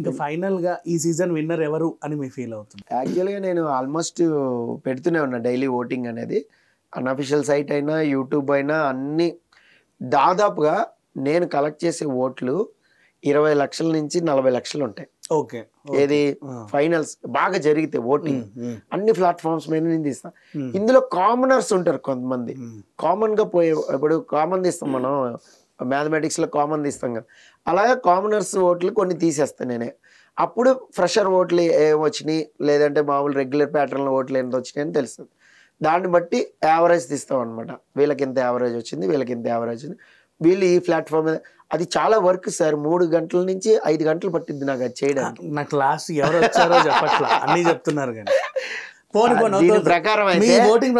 ఇంకా ఫైనల్ గా ఈ సీజన్ విన్నర్ ఎవరు అని మీ ఫీల్ అవుతుంది యాక్చువల్గా నేను ఆల్మోస్ట్ పెడుతూనే ఉన్నా డైలీ ఓటింగ్ అనేది అన్అఫిషియల్ సైట్ అయినా యూట్యూబ్ అయినా అన్ని దాదాపుగా నేను కలెక్ట్ చేసే ఓట్లు ఇరవై లక్షల నుంచి నలభై లక్షలు ఉంటాయి ఓకే ఏది ఫైనల్స్ బాగా జరిగితే ఓటింగ్ అన్ని ప్లాట్ఫామ్స్ మీద నేను తీస్తా ఇందులో కామనర్స్ ఉంటారు కొంతమంది కామన్ గా పోయే ఇప్పుడు కామన్ తీస్తాం మనం మ్యాథమెటిక్స్లో కామన్ తీస్తాం కదా అలాగే కామనర్స్ ఓట్లు కొన్ని తీసేస్తాను నేనే అప్పుడు ఫ్రెషర్ ఓట్లు ఏం వచ్చినాయి లేదంటే మామూలు రెగ్యులర్ ప్యాటర్న్లో ఓట్లు ఎంత వచ్చినాయి అని తెలుస్తుంది దాన్ని బట్టి యావరేజ్ తీస్తాం అనమాట వీళ్ళకి ఇంత యావరేజ్ వచ్చింది వీళ్ళకి ఇంత యావరేజ్ వచ్చింది వీళ్ళు ఈ ప్లాట్ఫామ్ మీద అది చాలా వర్క్ సార్ మూడు గంటల నుంచి ఐదు గంటలు పట్టింది నాకు అది చేయడానికి నాకు లాస్ట్ ఎవరు వచ్చారో చెప్పట్లా అన్నీ చెప్తున్నారు కానీ దీని ప్రకారం అయితే ఓటింగ్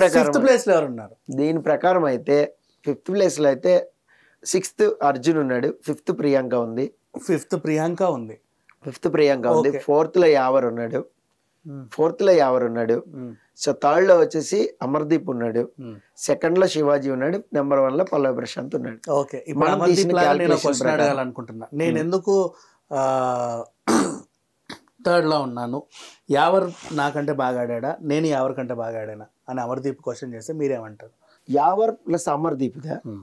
ప్రకారం ఓటింగ్ దీని ప్రకారం అయితే ఫిఫ్త్ ప్లేస్లో అయితే సిక్స్త్ అర్జున్ ఉన్నాడు ఫిఫ్త్ ప్రియాంక ఉంది ఫిఫ్త్ ప్రియాంక ఉంది ఫిఫ్త్ ప్రియాంక ఉంది ఫోర్త్లో యావర్ ఉన్నాడు ఫోర్త్లో యావర్ ఉన్నాడు సో థర్డ్లో వచ్చేసి అమర్దీప్ ఉన్నాడు సెకండ్లో శివాజీ ఉన్నాడు నెంబర్ వన్లో పల్లవి ప్రశాంత్ ఉన్నాడు ఓకే నేను ఎందుకు థర్డ్లో ఉన్నాను యావర్ నాకంటే బాగా ఆడా నేను యావర్ కంటే బాగా ఆడానా అని అమర్దీప్ క్వశ్చన్ చేస్తే మీరేమంటారు యావర్ ప్లస్ అమర్దీప్ గా hmm.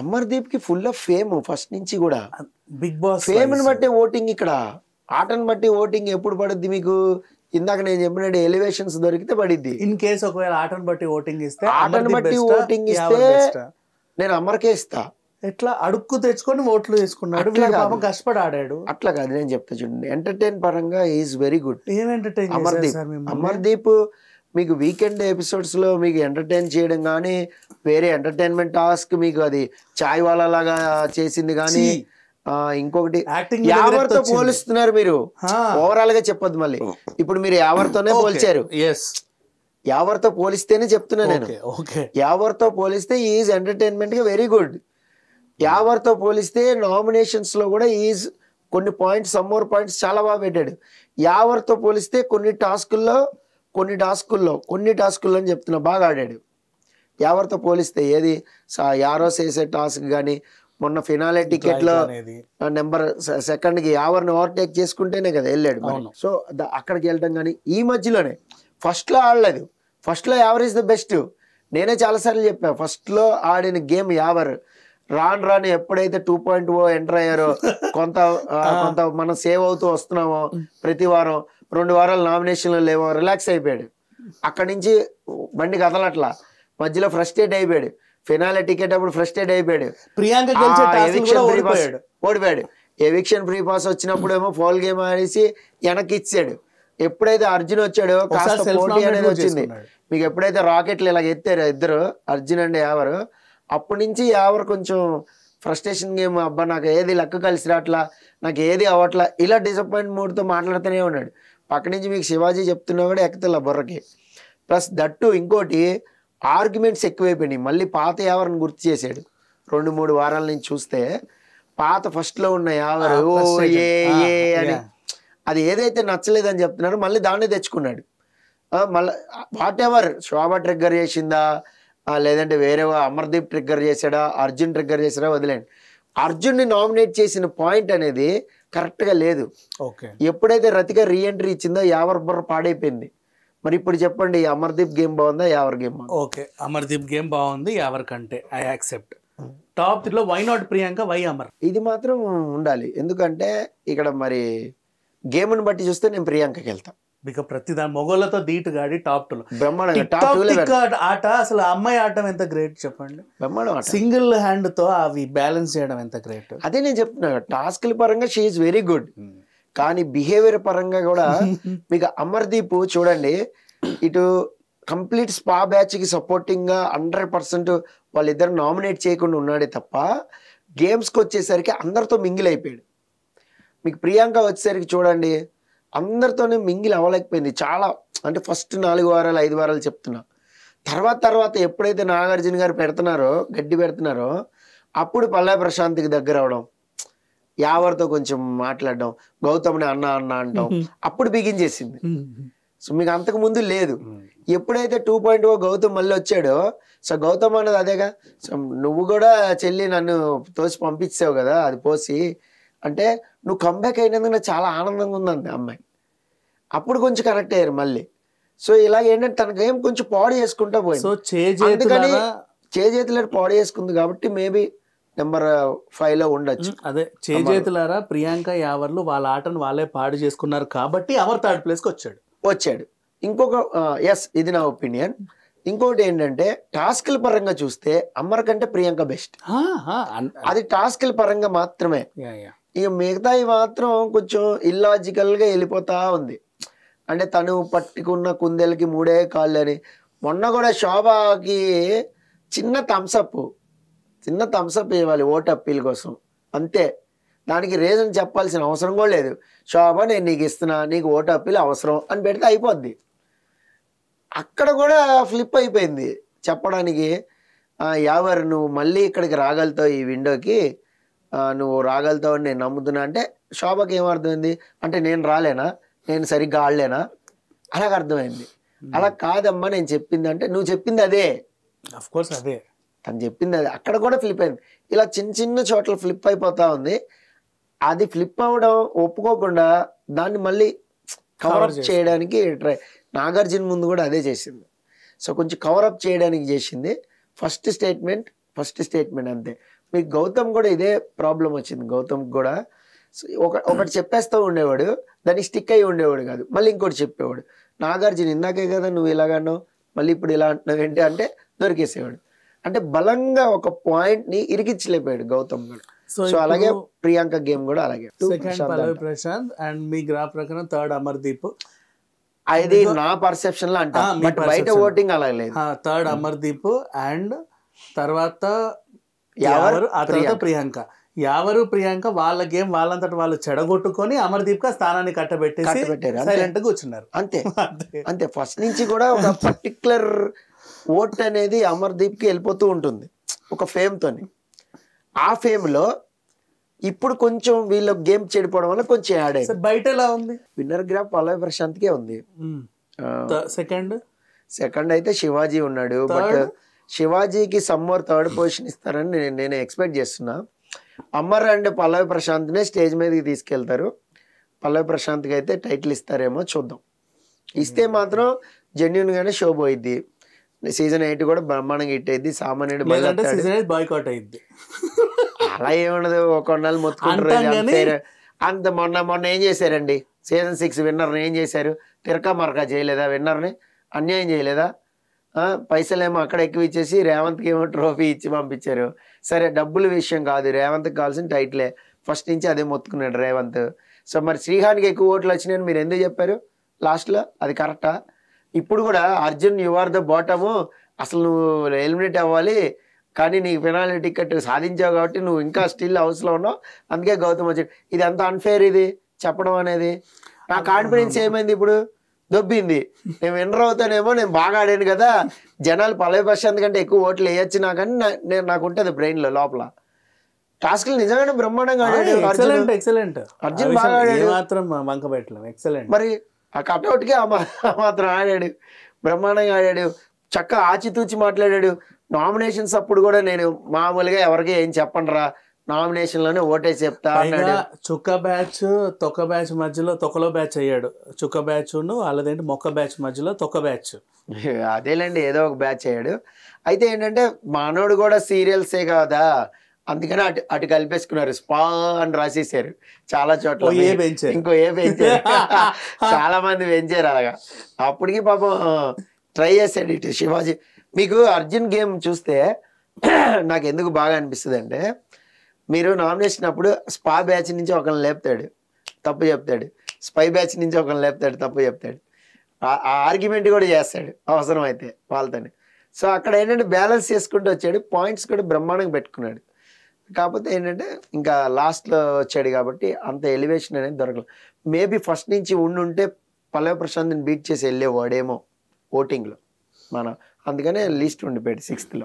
అమర్దీప్ కి ఫుల్ ఆఫ్ ఫేమ్ ఫస్ట్ నుంచి కూడా బిగ్ బాస్ ఫేమ్ బట్టి ఓటింగ్ ఇక్కడ ఆటను బట్టి ఓటింగ్ ఎప్పుడు పడుద్ది మీకు ఇందాక నేను చెప్పినట్టు ఎలివేషన్స్ దొరికితే పడిద్ది ఇన్ కేసు ఒకవేళ ఆటను బట్టి ఓటింగ్ ఇస్తే ఆటను బట్టి ఓటింగ్ ఇస్తే నేను అమర్కే ఇస్తా ఎట్లా అడుక్కు తెచ్చుకొని ఓట్లు తీసుకున్నాడు కష్టపడి ఆడాడు అట్లా కాదు నేను చెప్తా చూడండి ఎంటర్టైన్ పరంగా ఈజ్ వెరీ గుడ్ ఏం ఎంటర్టైన్ అమర్దీప్ అమర్దీప్ మీకు వీకెండ్ ఎపిసోడ్స్లో మీకు ఎంటర్టైన్ చేయడం కానీ వేరే ఎంటర్టైన్మెంట్ టాస్క్ మీకు అది చాయ్ వాళ్ళలాగా చేసింది కానీ ఇంకొకటి యావర్తో పోలుస్తున్నారు మీరు ఓవరాల్ గా చెప్పొద్దు మళ్ళీ ఇప్పుడు మీరు ఎవరితోనే పోల్చారు ఎవరితో పోలిస్తేనే చెప్తున్నా నేను ఎవరితో పోలిస్తే ఈజ్ ఎంటర్టైన్మెంట్ గా వెరీ గుడ్ ఎవరితో పోలిస్తే నామినేషన్స్ లో కూడా ఈజ్ కొన్ని పాయింట్స్ సమ్మోర్ పాయింట్స్ చాలా బాగా పెట్టాడు ఎవరితో పోలిస్తే కొన్ని టాస్కుల్లో కొన్ని టాస్కుల్లో కొన్ని టాస్కుల్లో అని చెప్తున్నా బాగా ఆడాడు ఎవరితో పోలిస్తే ఏది యారోస్ వేసే టాస్క్ కానీ మొన్న ఫినాలే టికెట్లో నెంబర్ సెకండ్కి ఎవరిని ఓవర్టేక్ చేసుకుంటేనే కదా వెళ్ళాడు సో అక్కడికి వెళ్ళడం కానీ ఈ మధ్యలోనే ఫస్ట్లో ఆడలేదు ఫస్ట్లో యావర్ ఇస్ ద బెస్ట్ నేనే చాలాసార్లు చెప్పాను ఫస్ట్లో ఆడిన గేమ్ యావర్ రాను రాను ఎప్పుడైతే టూ పాయింట్ ఓ ఎంటర్ అయ్యారో కొంత కొంత మనం సేవ్ అవుతూ వస్తున్నామో ప్రతి వారం రెండు వారాలు నామినేషన్లు లేవో రిలాక్స్ అయిపోయాడు అక్కడి నుంచి బండి కదలట్లా మధ్యలో ఫ్రస్ట్రేట్ అయిపోయాడు ఫినాలే టికెట్ అప్పుడు ఫ్రస్ట్రేట్ అయిపోయాడు ప్రియాంక ఓడిపోయాడు ఎవిక్షన్ ఫ్రీ పాస్ వచ్చినప్పుడు ఏమో ఫోల్ గేమ్ అనేసి వెనక్కి ఇచ్చాడు ఎప్పుడైతే అర్జున్ వచ్చాడో కాస్త పోటీ అనేది వచ్చింది మీకు ఎప్పుడైతే రాకెట్లు ఇలా ఎత్తారు ఇద్దరు అర్జున్ అండ్ యావర్ అప్పటి నుంచి యావర్ కొంచెం ఫ్రస్ట్రేషన్ గేమ్ అబ్బా నాకు ఏది లెక్క కలిసి రాట్లా నాకు ఏది అవ్వట్లా ఇలా డిసప్పాయింట్ మూడ్తో మాట్లాడుతూనే ఉన్నాడు పక్క నుంచి మీకు శివాజీ చెప్తున్నా కూడా ఎక్కతల బుర్రకి ప్లస్ దట్టు ఇంకోటి ఆర్గ్యుమెంట్స్ ఎక్కువైపోయినాయి మళ్ళీ పాత యావరని గుర్తు చేశాడు రెండు మూడు వారాల నుంచి చూస్తే పాత ఫస్ట్లో ఉన్న యావరు ఓ ఏ ఏ అని అది ఏదైతే నచ్చలేదని చెప్తున్నారో మళ్ళీ దాన్నే తెచ్చుకున్నాడు మళ్ళీ వాట్ ఎవర్ శోభ ట్రిగ్గర్ చేసిందా లేదంటే వేరే అమర్దీప్ ట్రిగ్గర్ చేశాడా అర్జున్ ట్రిగ్గర్ చేశాడా వదిలేండి అర్జున్ని నామినేట్ చేసిన పాయింట్ అనేది కరెక్ట్గా లేదు ఎప్పుడైతే రతిక రీఎంట్రీ ఇచ్చిందో యావర్ బుర్ర పాడైపోయింది మరి ఇప్పుడు చెప్పండి అమర్దీప్ గేమ్ బాగుందా Yawar game okay Amardeep game బాగుంది యావర్ కంటే ఐ యాక్సెప్ట్ టాప్ త్రీలో why not Priyanka why Amar ఇది మాత్రం ఉండాలి ఎందుకంటే ఇక్కడ మరి గేమ్ని బట్టి చూస్తే నేను ప్రియాంకకి వెళ్తాను మీకు ప్రతి దాని మొగోళ్ళతో ధీటుగా ఆడి టాప్ టూలో ఆట అసలు అమ్మాయి ఆడటం ఎంత గ్రేట్ చెప్పండి సింగిల్ సింగిల్ హ్యాండ్తో అవి బ్యాలెన్స్ చేయడం ఎంత గ్రేట్ అదే నేను చెప్తున్నాను టాస్క్ల పరంగా షీ వెరీ గుడ్ కానీ బిహేవియర్ పరంగా కూడా మీకు అమర్దీప్ చూడండి ఇటు కంప్లీట్ స్పా బ్యాచ్కి సపోర్టింగ్గా హండ్రెడ్ పర్సెంట్ వాళ్ళిద్దరు నామినేట్ చేయకుండా ఉన్నాడే తప్ప గేమ్స్కి వచ్చేసరికి అందరితో మింగిల్ అయిపోయాడు మీకు ప్రియాంక వచ్చేసరికి చూడండి అందరితోనే మింగిల్ అవ్వలేకపోయింది చాలా అంటే ఫస్ట్ నాలుగు వారాలు ఐదు వారాలు చెప్తున్నా తర్వాత తర్వాత ఎప్పుడైతే నాగార్జున గారు పెడుతున్నారో గడ్డి పెడుతున్నారో అప్పుడు పల్లె ప్రశాంత్కి దగ్గర అవడం యావరితో కొంచెం మాట్లాడడం గౌతమ్ని అన్న అన్న అంటాం అప్పుడు బిగించేసింది సో మీకు అంతకు ముందు లేదు ఎప్పుడైతే టూ పాయింట్ ఓ గౌతమ్ మళ్ళీ వచ్చాడో సో గౌతమ్ అన్నది అదేగా సో నువ్వు కూడా చెల్లి నన్ను తోసి పంపించావు కదా అది పోసి అంటే నువ్వు కంబ్యాక్ అయినందుకు నాకు చాలా ఆనందంగా ఉందండి అమ్మాయి అప్పుడు కొంచెం కనెక్ట్ అయ్యారు మళ్ళీ సో ఇలా ఏంటంటే తనకి ఏం కొంచెం పాడు చేసుకుంటా పోయింది అందుకని చేజేతులాడు పాడు చేసుకుంది కాబట్టి మేబీ నెంబర్ ఫైవ్ లో ఉండొచ్చు అదే చేజేతులారా ప్రియాంక యావర్లు వాళ్ళ ఆటను వాళ్ళే పాడు చేసుకున్నారు కాబట్టి అవర్ థర్డ్ ప్లేస్ కి వచ్చాడు వచ్చాడు ఇంకొక ఎస్ ఇది నా ఒపీనియన్ ఇంకోటి ఏంటంటే టాస్క్ల పరంగా చూస్తే అమ్మర్ కంటే ప్రియాంక బెస్ట్ అది టాస్క్ల పరంగా మాత్రమే ఇక మిగతాయి మాత్రం కొంచెం ఇల్లాజికల్గా వెళ్ళిపోతా ఉంది అంటే తను పట్టుకున్న కుందేలకి మూడే కాళ్ళు అని మొన్న కూడా శోభకి చిన్న థమ్సప్ చిన్న థమ్సప్ ఇవ్వాలి ఓటు అప్పీల్ కోసం అంతే దానికి రీజన్ చెప్పాల్సిన అవసరం కూడా లేదు శోభ నేను నీకు ఇస్తున్నా నీకు ఓటు అప్పీల్ అవసరం అని పెడితే అయిపోద్ది అక్కడ కూడా ఫ్లిప్ అయిపోయింది చెప్పడానికి ఎవరు నువ్వు మళ్ళీ ఇక్కడికి రాగలుగుతావు ఈ విండోకి నువ్వు రాగలుగుతావు నేను నమ్ముతున్నా అంటే శోభకి ఏమర్థమైంది అంటే నేను రాలేనా నేను సరిగ్గా ఆడలేనా అలాగ అర్థమైంది hmm. అలా కాదమ్మా నేను చెప్పింది అంటే నువ్వు చెప్పింది అదే కోర్స్ అదే తను చెప్పింది అదే అక్కడ కూడా ఫ్లిప్ అయింది ఇలా చిన్న చిన్న చోట్ల ఫ్లిప్ అయిపోతా ఉంది అది ఫ్లిప్ అవ్వడం ఒప్పుకోకుండా దాన్ని మళ్ళీ కవరప్ చేయడానికి ట్రై నాగార్జున ముందు కూడా అదే చేసింది సో కొంచెం కవర్అప్ చేయడానికి చేసింది ఫస్ట్ స్టేట్మెంట్ ఫస్ట్ స్టేట్మెంట్ అంతే మీకు గౌతమ్ కూడా ఇదే ప్రాబ్లం వచ్చింది గౌతమ్ కూడా ఒక ఒకటి చెప్పేస్తూ ఉండేవాడు దానికి స్టిక్ అయి ఉండేవాడు కాదు మళ్ళీ ఇంకోటి చెప్పేవాడు నాగార్జున ఇందాకే కదా నువ్వు ఇలాగన్నావు మళ్ళీ ఇప్పుడు ఇలా అంటున్నావు ఏంటి అంటే దొరికేసేవాడు అంటే బలంగా ఒక పాయింట్ ని ఇరికించలేపోయాడు గౌతమ్ సో అలాగే ప్రియాంక గేమ్ కూడా అలాగే ప్రశాంత్ అండ్ మీ గ్రాఫ్ ప్రకారం థర్డ్ అమర్దీప్ అది నా పర్సెప్షన్ లో అంటే బయట ఓటింగ్ అలాగే లేదు థర్డ్ అమర్దీప్ అండ్ తర్వాత ఎవరు ఆ తర్వాత ప్రియాంక ఎవరు ప్రియాంక వాళ్ళ గేమ్ వాళ్ళంతటి వాళ్ళు చెడగొట్టుకొని అమర్దీప్ గా స్థానాన్ని కట్టబెట్టి సైలెంట్ గా కూర్చున్నారు అంతే అంతే ఫస్ట్ నుంచి కూడా ఒక పర్టికులర్ ఓట్ అనేది అమర్దీప్ కి వెళ్ళిపోతూ ఉంటుంది ఒక ఫేమ్ తోని ఆ ఫేమ్ లో ఇప్పుడు కొంచెం వీళ్ళ గేమ్ చెడిపోవడం వల్ల కొంచెం యాడ్ అయింది బయట ఎలా ఉంది విన్నర్ గ్రాఫ్ అలా ప్రశాంత్ కే ఉంది సెకండ్ సెకండ్ అయితే శివాజీ ఉన్నాడు బట్ శివాజీకి సమ్మర్ థర్డ్ పొజిషన్ ఇస్తారని నేను ఎక్స్పెక్ట్ చేస్తున్నా అమర్ అండ్ పల్లవి ప్రశాంత్నే స్టేజ్ మీదకి తీసుకెళ్తారు పల్లవి ప్రశాంత్కి అయితే టైటిల్ ఇస్తారేమో చూద్దాం ఇస్తే hmm. మాత్రం జెన్యున్గానే షో పోయిద్ది సీజన్ ఎయిట్ కూడా బ్రహ్మాండంగా హిట్ అయింది సామాన్యుడు బాయ్కౌట్ అయింది అలా ఒక నెల మొత్తుకుంటారు అంత మొన్న మొన్న ఏం చేశారండి సీజన్ సిక్స్ విన్నర్ని ఏం చేశారు తిరకా మరక చేయలేదా విన్నర్ని అన్యాయం చేయలేదా పైసలేమో అక్కడ ఎక్కువ ఇచ్చేసి రేవంత్కి ఏమో ట్రోఫీ ఇచ్చి పంపించారు సరే డబ్బుల విషయం కాదు రేవంత్కి కావాల్సిన టైటిలే ఫస్ట్ నుంచి అదే మొత్తుకున్నాడు రేవంత్ సో మరి శ్రీహాన్కి ఎక్కువ ఓట్లు వచ్చినాయని మీరు ఎందుకు చెప్పారు లాస్ట్లో అది కరెక్టా ఇప్పుడు కూడా Arjun you are the bottom అసలు నువ్వు ఎలిమినేట్ అవ్వాలి కానీ నీకు ఫినాలి టికెట్ సాధించావు కాబట్టి నువ్వు ఇంకా స్టిల్ హౌస్లో ఉన్నావు అందుకే గౌతమ్ వచ్చాడు ఇది ఎంత అన్ఫేర్ ఇది చెప్పడం అనేది నా కాన్ఫిడెన్స్ ఏమైంది ఇప్పుడు దొబ్బింది నేను విన్నర్ అవుతానేమో నేను బాగా ఆడాను కదా జనాలు పలవి ప్రశాంత్ కంటే ఎక్కువ ఓట్లు వేయచ్చు నాకని నేను నాకు ఉంటుంది లో లోపల టాస్క్ నిజంగానే బ్రహ్మాండంగా ఆడాడు ఎక్సలెంట్ ఎక్సలెంట్ అర్జున్ బాగా ఆడాడు మాత్రం వంకబెట్టలేం ఎక్సలెంట్ మరి ఆ కి మాత్రం ఆడాడు బ్రహ్మాండంగా ఆడాడు చక్కగా ఆచితూచి మాట్లాడాడు నామినేషన్స్ అప్పుడు కూడా నేను మామూలుగా ఎవరికి ఏం చెప్పండి నామినేషన్ లోనే ఓటే చెప్తా చుక్క బ్యాచ్ తొక్క బ్యాచ్ మధ్యలో తొక్కలో బ్యాచ్ అయ్యాడు చుక్క బ్యాచ్ అలాదేంటి మొక్క బ్యాచ్ మధ్యలో తొక్క బ్యాచ్ అదేలేండి ఏదో ఒక బ్యాచ్ అయ్యాడు అయితే ఏంటంటే మానవుడు కూడా సీరియల్సే కదా అందుకని అటు అటు కలిపేసుకున్నారు స్పా అని రాసేసారు చాలా చోట్ల ఇంకో ఏ పెంచారు చాలా మంది పెంచారు అలాగా అప్పటికి పాపం ట్రై చేశాడు ఇటు శివాజీ మీకు అర్జున్ గేమ్ చూస్తే నాకు ఎందుకు బాగా అనిపిస్తుంది అంటే మీరు నామినేషన్ అప్పుడు స్పా బ్యాచ్ నుంచి ఒకరిని లేపుతాడు తప్పు చెప్తాడు స్పై బ్యాచ్ నుంచి ఒకరిని లేపుతాడు తప్పు చెప్తాడు ఆ ఆర్గ్యుమెంట్ కూడా చేస్తాడు అవసరం అయితే వాళ్ళతోనే సో అక్కడ ఏంటంటే బ్యాలెన్స్ చేసుకుంటూ వచ్చాడు పాయింట్స్ కూడా బ్రహ్మాండంగా పెట్టుకున్నాడు కాకపోతే ఏంటంటే ఇంకా లాస్ట్లో వచ్చాడు కాబట్టి అంత ఎలివేషన్ అనేది దొరకలేదు మేబీ ఫస్ట్ నుంచి ఉండుంటే పల్లవ ప్రశాంత్ని బీట్ చేసి వెళ్ళేవాడేమో ఓటింగ్లో మన అందుకనే లిస్ట్ ఉండిపోయాడు సిక్స్త్లో